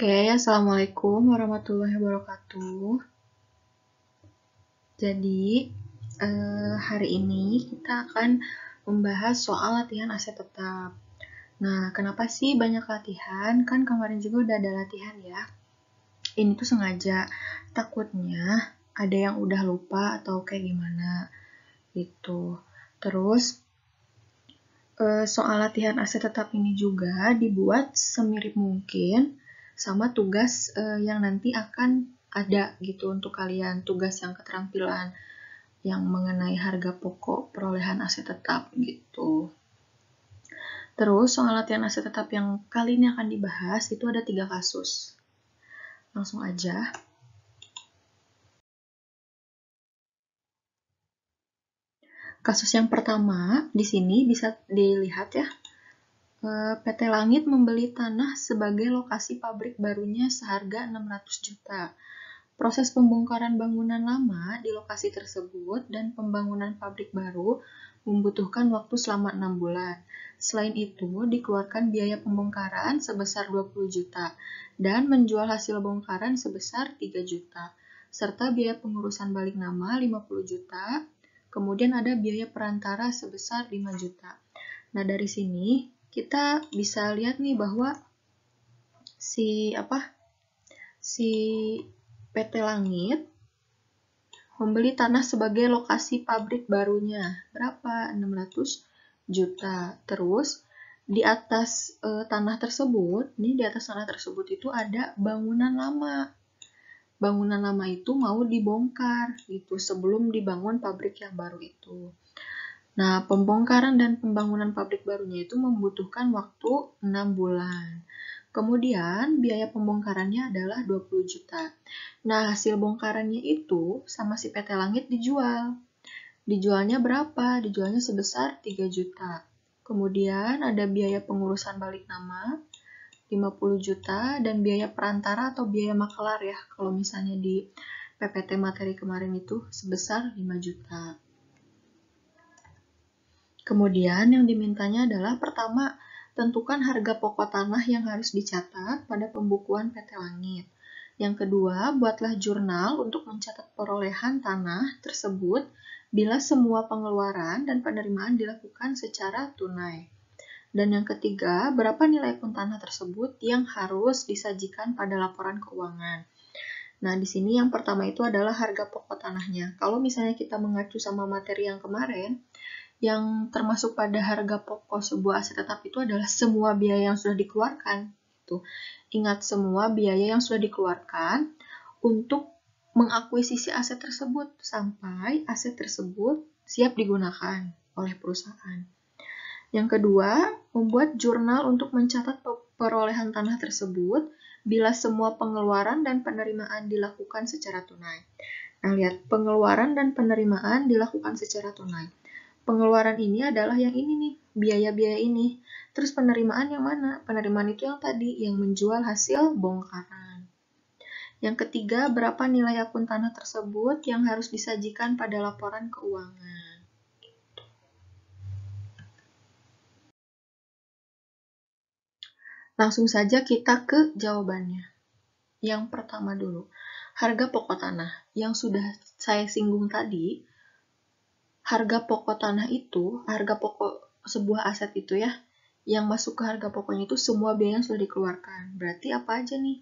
Oke, assalamualaikum warahmatullahi wabarakatuh. Jadi, eh, hari ini kita akan membahas soal latihan aset tetap. Nah, kenapa sih banyak latihan? Kan kemarin juga udah ada latihan ya. Ini tuh sengaja takutnya ada yang udah lupa atau kayak gimana gitu. Terus eh, soal latihan aset tetap ini juga dibuat semirip mungkin sama tugas uh, yang nanti akan ada gitu untuk kalian tugas yang keterampilan yang mengenai harga pokok perolehan aset tetap gitu. Terus soal latihan aset tetap yang kali ini akan dibahas itu ada tiga kasus. Langsung aja. Kasus yang pertama di sini bisa dilihat ya Eh, PT Langit membeli tanah sebagai lokasi pabrik barunya seharga 600 juta. Proses pembongkaran bangunan lama di lokasi tersebut dan pembangunan pabrik baru membutuhkan waktu selama 6 bulan. Selain itu, dikeluarkan biaya pembongkaran sebesar 20 juta dan menjual hasil bongkaran sebesar 3 juta, serta biaya pengurusan balik nama 50 juta, kemudian ada biaya perantara sebesar 5 juta. Nah, dari sini kita bisa lihat nih bahwa si apa si PT Langit membeli tanah sebagai lokasi pabrik barunya berapa 600 juta terus di atas e, tanah tersebut nih di atas tanah tersebut itu ada bangunan lama bangunan lama itu mau dibongkar gitu sebelum dibangun pabrik yang baru itu Nah, pembongkaran dan pembangunan pabrik barunya itu membutuhkan waktu 6 bulan. Kemudian biaya pembongkarannya adalah 20 juta. Nah, hasil bongkarannya itu sama si PT Langit dijual. Dijualnya berapa? Dijualnya sebesar 3 juta. Kemudian ada biaya pengurusan balik nama 50 juta dan biaya perantara atau biaya makelar ya kalau misalnya di PPT materi kemarin itu sebesar 5 juta. Kemudian yang dimintanya adalah pertama, tentukan harga pokok tanah yang harus dicatat pada pembukuan PT Langit. Yang kedua, buatlah jurnal untuk mencatat perolehan tanah tersebut bila semua pengeluaran dan penerimaan dilakukan secara tunai. Dan yang ketiga, berapa nilai pun tanah tersebut yang harus disajikan pada laporan keuangan. Nah, di sini yang pertama itu adalah harga pokok tanahnya. Kalau misalnya kita mengacu sama materi yang kemarin, yang termasuk pada harga pokok sebuah aset tetap itu adalah semua biaya yang sudah dikeluarkan. Tuh. Gitu. Ingat semua biaya yang sudah dikeluarkan untuk mengakuisisi aset tersebut sampai aset tersebut siap digunakan oleh perusahaan. Yang kedua, membuat jurnal untuk mencatat perolehan tanah tersebut bila semua pengeluaran dan penerimaan dilakukan secara tunai. Nah, lihat, pengeluaran dan penerimaan dilakukan secara tunai pengeluaran ini adalah yang ini nih, biaya-biaya ini. Terus penerimaan yang mana? Penerimaan itu yang tadi, yang menjual hasil bongkaran. Yang ketiga, berapa nilai akun tanah tersebut yang harus disajikan pada laporan keuangan. Langsung saja kita ke jawabannya. Yang pertama dulu, harga pokok tanah yang sudah saya singgung tadi, harga pokok tanah itu, harga pokok sebuah aset itu ya, yang masuk ke harga pokoknya itu semua biaya yang sudah dikeluarkan. Berarti apa aja nih?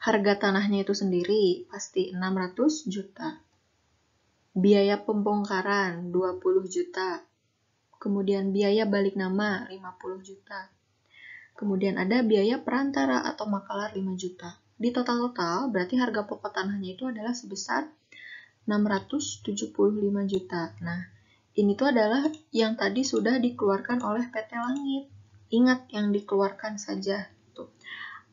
Harga tanahnya itu sendiri pasti 600 juta. Biaya pembongkaran 20 juta. Kemudian biaya balik nama 50 juta. Kemudian ada biaya perantara atau makalar 5 juta. Di total-total berarti harga pokok tanahnya itu adalah sebesar 675 juta. Nah, ini tuh adalah yang tadi sudah dikeluarkan oleh PT Langit. Ingat yang dikeluarkan saja. Tuh.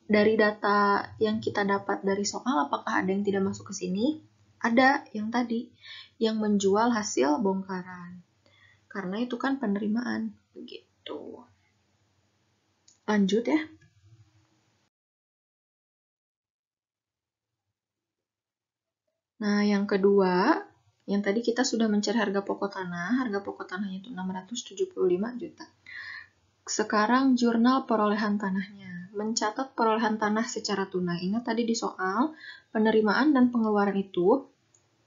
Dari data yang kita dapat dari soal, apakah ada yang tidak masuk ke sini? Ada yang tadi, yang menjual hasil bongkaran. Karena itu kan penerimaan. Begitu. Lanjut ya. Nah, yang kedua, yang tadi kita sudah mencari harga pokok tanah, harga pokok tanahnya itu 675 juta. Sekarang jurnal perolehan tanahnya, mencatat perolehan tanah secara tunai. Ingat tadi di soal, penerimaan dan pengeluaran itu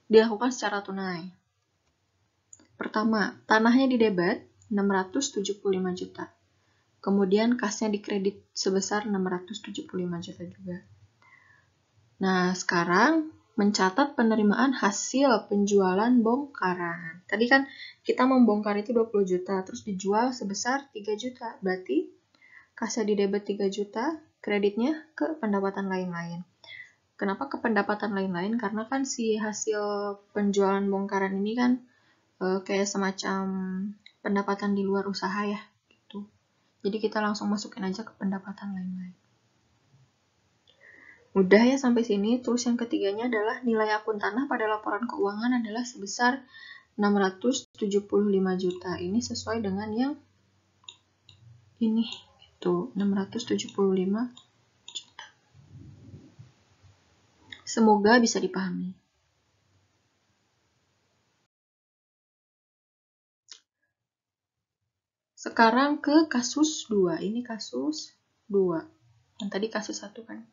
dilakukan secara tunai. Pertama, tanahnya didebat 675 juta. Kemudian kasnya dikredit sebesar 675 juta juga. Nah, sekarang mencatat penerimaan hasil penjualan bongkaran. Tadi kan kita membongkar itu 20 juta, terus dijual sebesar 3 juta. Berarti kasa di debit 3 juta, kreditnya ke pendapatan lain-lain. Kenapa ke pendapatan lain-lain? Karena kan si hasil penjualan bongkaran ini kan e, kayak semacam pendapatan di luar usaha ya. gitu. Jadi kita langsung masukin aja ke pendapatan lain-lain udah ya sampai sini. Terus yang ketiganya adalah nilai akun tanah pada laporan keuangan adalah sebesar 675 juta. Ini sesuai dengan yang ini itu 675 juta. Semoga bisa dipahami. Sekarang ke kasus 2. Ini kasus 2. Yang tadi kasus 1 kan.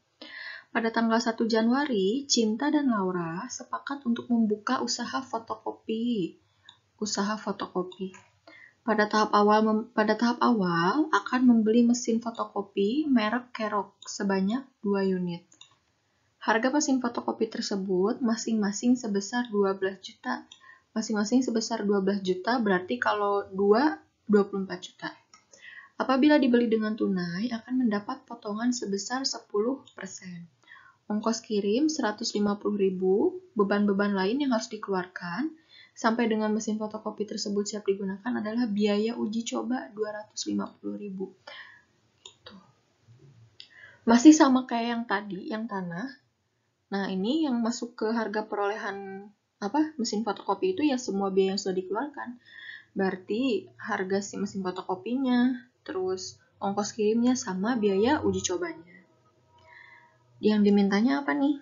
Pada tanggal 1 Januari, Cinta dan Laura sepakat untuk membuka usaha fotokopi. Usaha fotokopi. Pada tahap awal pada tahap awal akan membeli mesin fotokopi merek Kerok sebanyak 2 unit. Harga mesin fotokopi tersebut masing-masing sebesar 12 juta. Masing-masing sebesar 12 juta berarti kalau 2 24 juta. Apabila dibeli dengan tunai akan mendapat potongan sebesar 10% ongkos kirim 150.000, beban-beban lain yang harus dikeluarkan, sampai dengan mesin fotokopi tersebut siap digunakan adalah biaya uji coba 250.000. Gitu. Masih sama kayak yang tadi, yang tanah. Nah, ini yang masuk ke harga perolehan apa mesin fotokopi itu ya semua biaya yang sudah dikeluarkan. Berarti harga si mesin fotokopinya, terus ongkos kirimnya sama biaya uji cobanya. Yang dimintanya apa nih?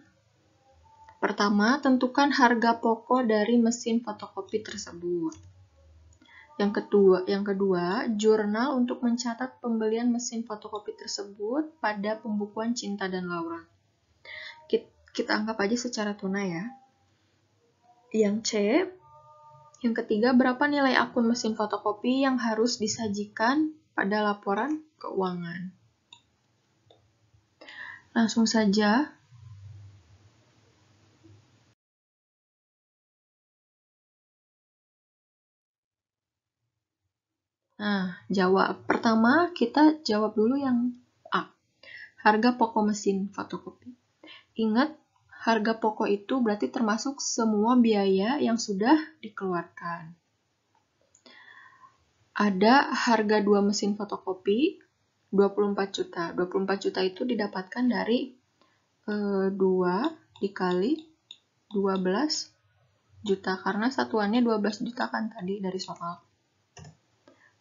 Pertama, tentukan harga pokok dari mesin fotokopi tersebut. Yang kedua, yang kedua, jurnal untuk mencatat pembelian mesin fotokopi tersebut pada pembukuan Cinta dan Laura. Kita, kita anggap aja secara tunai ya. Yang C, yang ketiga, berapa nilai akun mesin fotokopi yang harus disajikan pada laporan keuangan? Langsung saja Nah, jawab. Pertama, kita jawab dulu yang A. Harga pokok mesin fotokopi. Ingat, harga pokok itu berarti termasuk semua biaya yang sudah dikeluarkan. Ada harga dua mesin fotokopi, 24 juta. 24 juta itu didapatkan dari e, eh, 2 dikali 12 juta karena satuannya 12 juta kan tadi dari soal.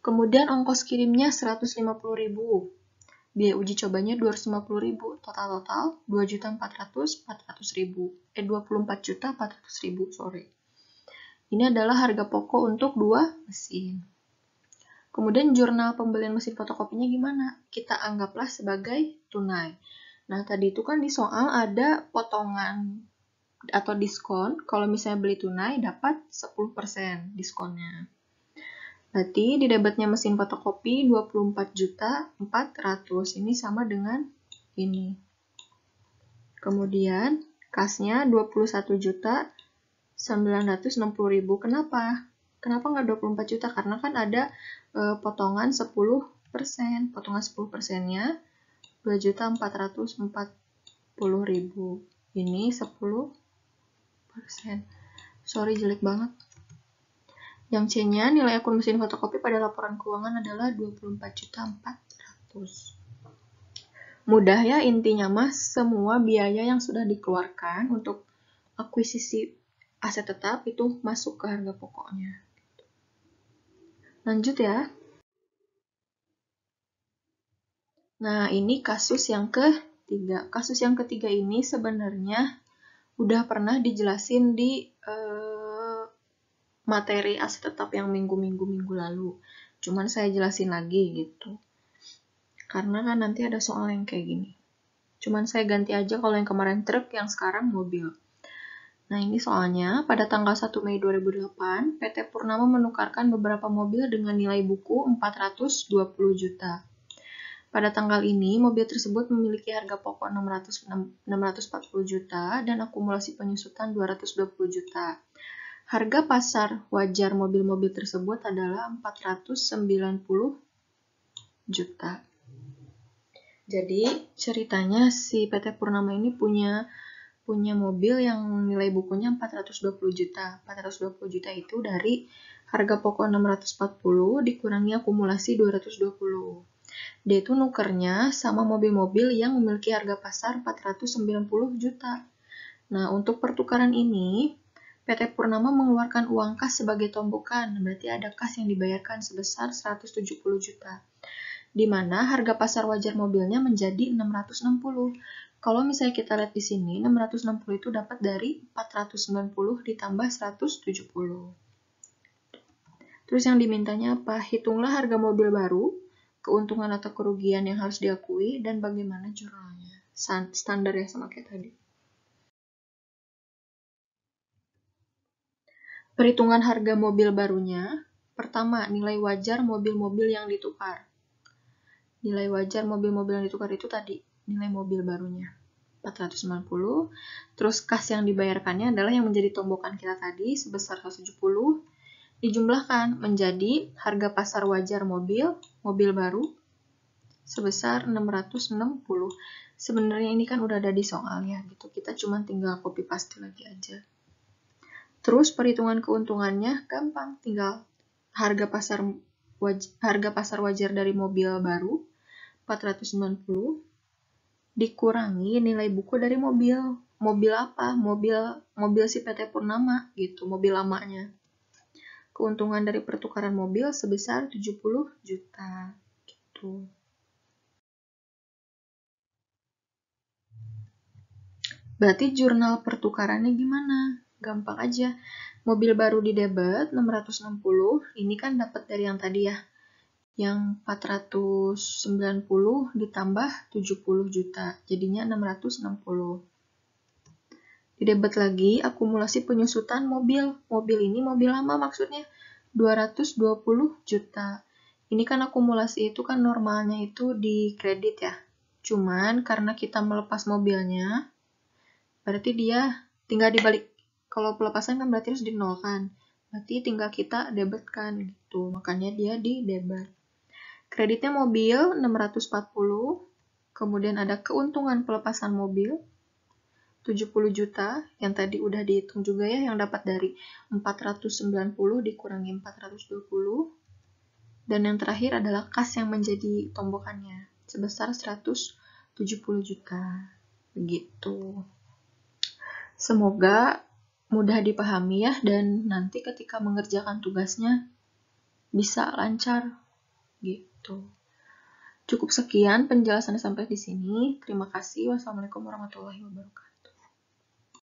Kemudian ongkos kirimnya 150.000. Biaya uji cobanya 250.000, total-total 2 400 400.000. Eh 24 juta ribu, sorry. Ini adalah harga pokok untuk dua mesin. Kemudian jurnal pembelian mesin fotokopinya gimana? Kita anggaplah sebagai tunai. Nah, tadi itu kan di soal ada potongan atau diskon. Kalau misalnya beli tunai dapat 10% diskonnya. Berarti di debitnya mesin fotokopi 24 Ini sama dengan ini. Kemudian kasnya 21.960.000. Kenapa? Kenapa nggak 24 juta? Karena kan ada Eh, potongan 10%. Potongan 10 persennya 2.440.000. Ini 10 persen. Sorry, jelek banget. Yang C-nya, nilai akun mesin fotokopi pada laporan keuangan adalah 24.400 mudah ya intinya mas, semua biaya yang sudah dikeluarkan untuk akuisisi aset tetap itu masuk ke harga pokoknya. Lanjut ya. Nah, ini kasus yang ketiga. Kasus yang ketiga ini sebenarnya udah pernah dijelasin di eh, materi aset tetap yang minggu-minggu minggu lalu. Cuman saya jelasin lagi gitu. Karena kan nanti ada soal yang kayak gini. Cuman saya ganti aja kalau yang kemarin truk, yang sekarang mobil. Nah, ini soalnya pada tanggal 1 Mei 2008, PT Purnama menukarkan beberapa mobil dengan nilai buku 420 juta. Pada tanggal ini, mobil tersebut memiliki harga pokok 600, 640 juta dan akumulasi penyusutan 220 juta. Harga pasar wajar mobil-mobil tersebut adalah 490 juta. Jadi, ceritanya si PT Purnama ini punya punya mobil yang nilai bukunya 420 juta. 420 juta itu dari harga pokok 640 dikurangi akumulasi 220. Dia itu nukernya sama mobil-mobil yang memiliki harga pasar 490 juta. Nah, untuk pertukaran ini, PT Purnama mengeluarkan uang kas sebagai tombokan, berarti ada kas yang dibayarkan sebesar 170 juta di mana harga pasar wajar mobilnya menjadi 660. Kalau misalnya kita lihat di sini, 660 itu dapat dari 490 ditambah 170. Terus yang dimintanya apa? Hitunglah harga mobil baru, keuntungan atau kerugian yang harus diakui, dan bagaimana jurnalnya. Standar ya sama kayak tadi. Perhitungan harga mobil barunya, pertama nilai wajar mobil-mobil yang ditukar nilai wajar mobil-mobil yang ditukar itu tadi nilai mobil barunya 490 terus kas yang dibayarkannya adalah yang menjadi tombokan kita tadi sebesar 170 dijumlahkan menjadi harga pasar wajar mobil mobil baru sebesar 660 sebenarnya ini kan udah ada di soalnya gitu kita cuma tinggal copy paste lagi aja terus perhitungan keuntungannya gampang tinggal harga pasar harga pasar wajar dari mobil baru 490 dikurangi nilai buku dari mobil. Mobil apa? Mobil mobil si PT Purnama gitu, mobil lamanya. Keuntungan dari pertukaran mobil sebesar 70 juta gitu. Berarti jurnal pertukarannya gimana? Gampang aja. Mobil baru di debit 660, ini kan dapat dari yang tadi ya, yang 490 ditambah 70 juta, jadinya 660. Didebat lagi akumulasi penyusutan mobil. Mobil ini mobil lama maksudnya 220 juta. Ini kan akumulasi itu kan normalnya itu di kredit ya. Cuman karena kita melepas mobilnya, berarti dia tinggal dibalik. Kalau pelepasan kan berarti harus dinolkan. Berarti tinggal kita debetkan gitu. Makanya dia di debit. Kreditnya mobil 640, kemudian ada keuntungan pelepasan mobil 70 juta yang tadi udah dihitung juga ya yang dapat dari 490 dikurangi 420 dan yang terakhir adalah kas yang menjadi tombokannya sebesar 170 juta begitu. Semoga mudah dipahami ya dan nanti ketika mengerjakan tugasnya bisa lancar gitu. Cukup sekian penjelasannya sampai di sini. Terima kasih. Wassalamualaikum warahmatullahi wabarakatuh.